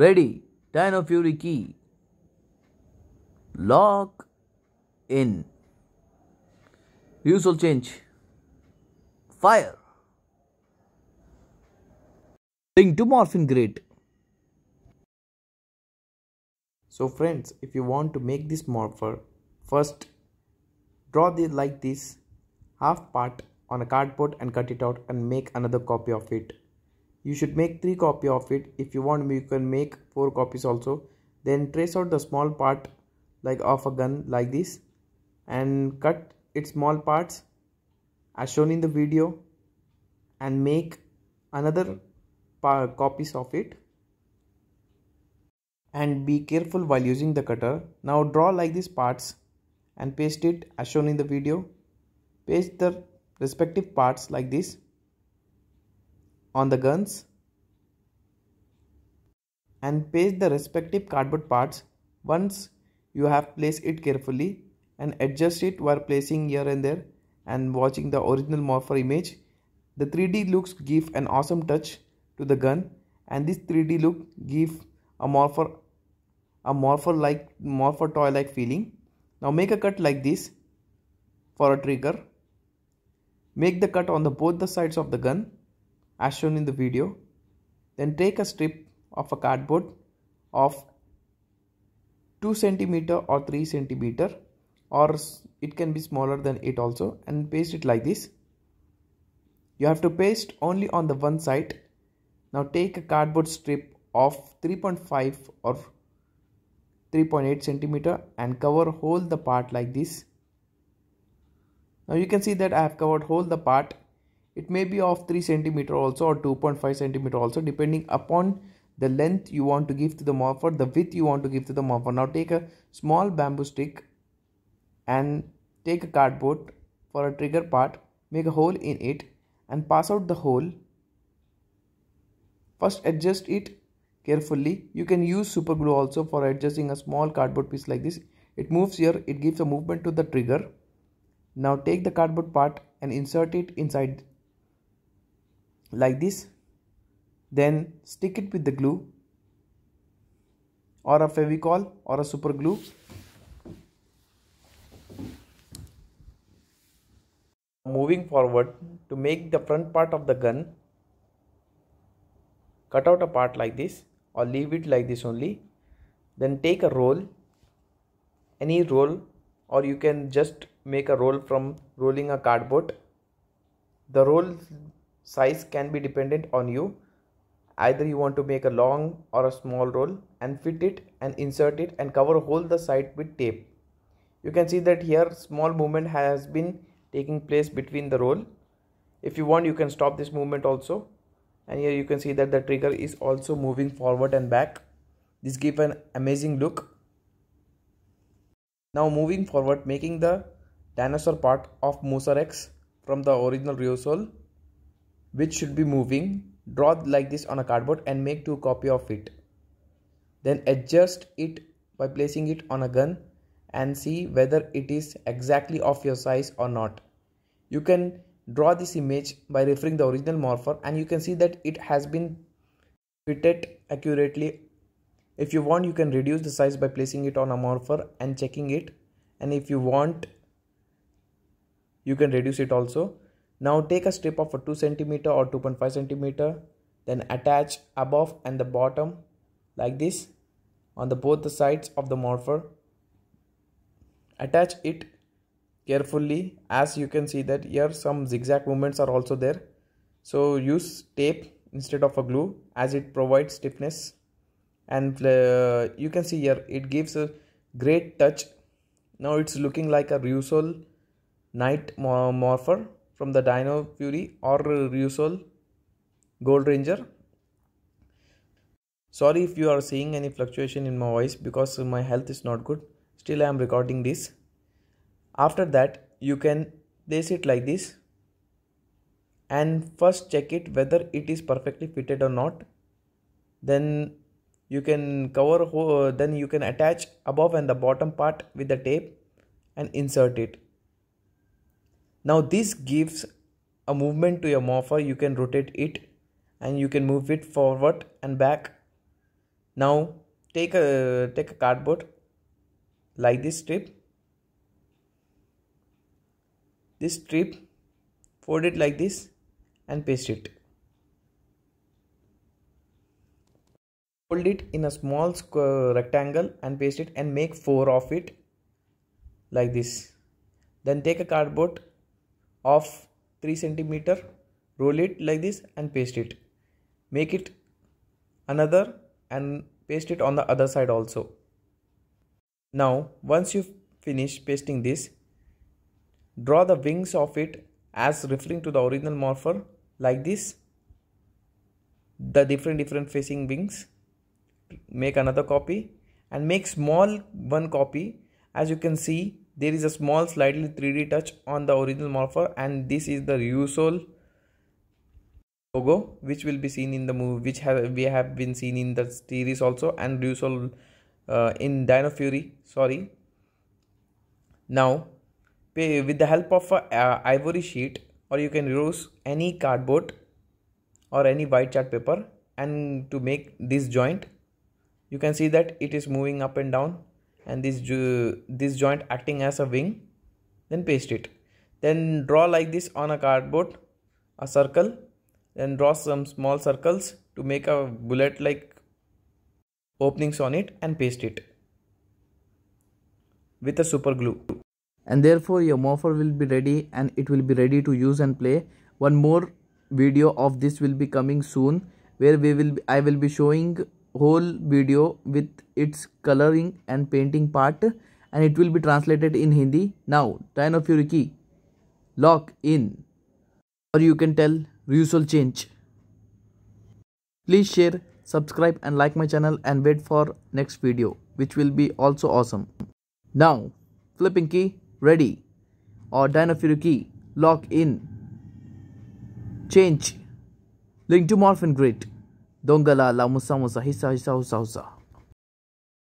Ready, Dino Fury key. Lock in. usual change. Fire. Bring to Morphin Grid. So friends, if you want to make this morpher, first draw the like this half part on a cardboard and cut it out and make another copy of it you should make three copy of it if you want you can make four copies also then trace out the small part like of a gun like this and cut its small parts as shown in the video and make another copies of it and be careful while using the cutter now draw like these parts and paste it as shown in the video paste the respective parts like this on the guns and paste the respective cardboard parts once you have placed it carefully and adjust it while placing here and there and watching the original morpher image the 3d looks give an awesome touch to the gun and this 3d look give a morpher a morpher like morpher toy like feeling now make a cut like this for a trigger make the cut on the both the sides of the gun as shown in the video. Then take a strip of a cardboard of 2 centimeter or 3 centimeter or it can be smaller than it also and paste it like this. You have to paste only on the one side. Now take a cardboard strip of 3.5 or 3.8 centimeter and cover whole the part like this. Now you can see that I have covered whole the part it may be of 3 centimeter also or 2.5 centimeter also depending upon the length you want to give to the morpher the width you want to give to the morpher now take a small bamboo stick and take a cardboard for a trigger part make a hole in it and pass out the hole first adjust it carefully you can use super glue also for adjusting a small cardboard piece like this it moves here it gives a movement to the trigger now take the cardboard part and insert it inside like this then stick it with the glue or a fevicol or a super glue moving forward to make the front part of the gun cut out a part like this or leave it like this only then take a roll any roll or you can just make a roll from rolling a cardboard the roll Size can be dependent on you. Either you want to make a long or a small roll and fit it and insert it and cover whole the side with tape. You can see that here small movement has been taking place between the roll. If you want you can stop this movement also and here you can see that the trigger is also moving forward and back. This give an amazing look. Now moving forward making the dinosaur part of Musarex from the original Riosol which should be moving draw like this on a cardboard and make two copy of it then adjust it by placing it on a gun and see whether it is exactly of your size or not you can draw this image by referring the original morpher and you can see that it has been fitted accurately if you want you can reduce the size by placing it on a morpher and checking it and if you want you can reduce it also now take a strip of a 2 cm or 2.5 cm then attach above and the bottom like this on the both the sides of the morpher. Attach it carefully as you can see that here some zigzag movements are also there. So use tape instead of a glue as it provides stiffness and uh, you can see here it gives a great touch. Now it's looking like a Rusol night morpher from the Dino Fury or Rusol Gold Ranger. Sorry if you are seeing any fluctuation in my voice because my health is not good. Still I am recording this. After that you can place it like this and first check it whether it is perfectly fitted or not. Then you can cover then you can attach above and the bottom part with the tape and insert it now this gives a movement to your morpher you can rotate it and you can move it forward and back now take a take a cardboard like this strip this strip fold it like this and paste it fold it in a small rectangle and paste it and make four of it like this then take a cardboard of 3 centimeter roll it like this and paste it make it another and paste it on the other side also now once you finish pasting this draw the wings of it as referring to the original morpher like this the different different facing wings make another copy and make small one copy as you can see there is a small slightly 3D touch on the original morpher and this is the usual logo which will be seen in the movie which have, we have been seen in the series also and usual uh, in Dino Fury sorry. Now with the help of a uh, ivory sheet or you can use any cardboard or any white chart paper and to make this joint you can see that it is moving up and down and this this joint acting as a wing then paste it then draw like this on a cardboard a circle then draw some small circles to make a bullet like openings on it and paste it with a super glue and therefore your morpher will be ready and it will be ready to use and play one more video of this will be coming soon where we will be, i will be showing whole video with its coloring and painting part and it will be translated in Hindi. Now turn off your key. Lock in. Or you can tell reusal change. Please share, subscribe and like my channel and wait for next video which will be also awesome. Now flipping key ready or turn key. Lock in. Change. Link to Morphin Grid. Donggala la musa musa hisa hisa husa husa.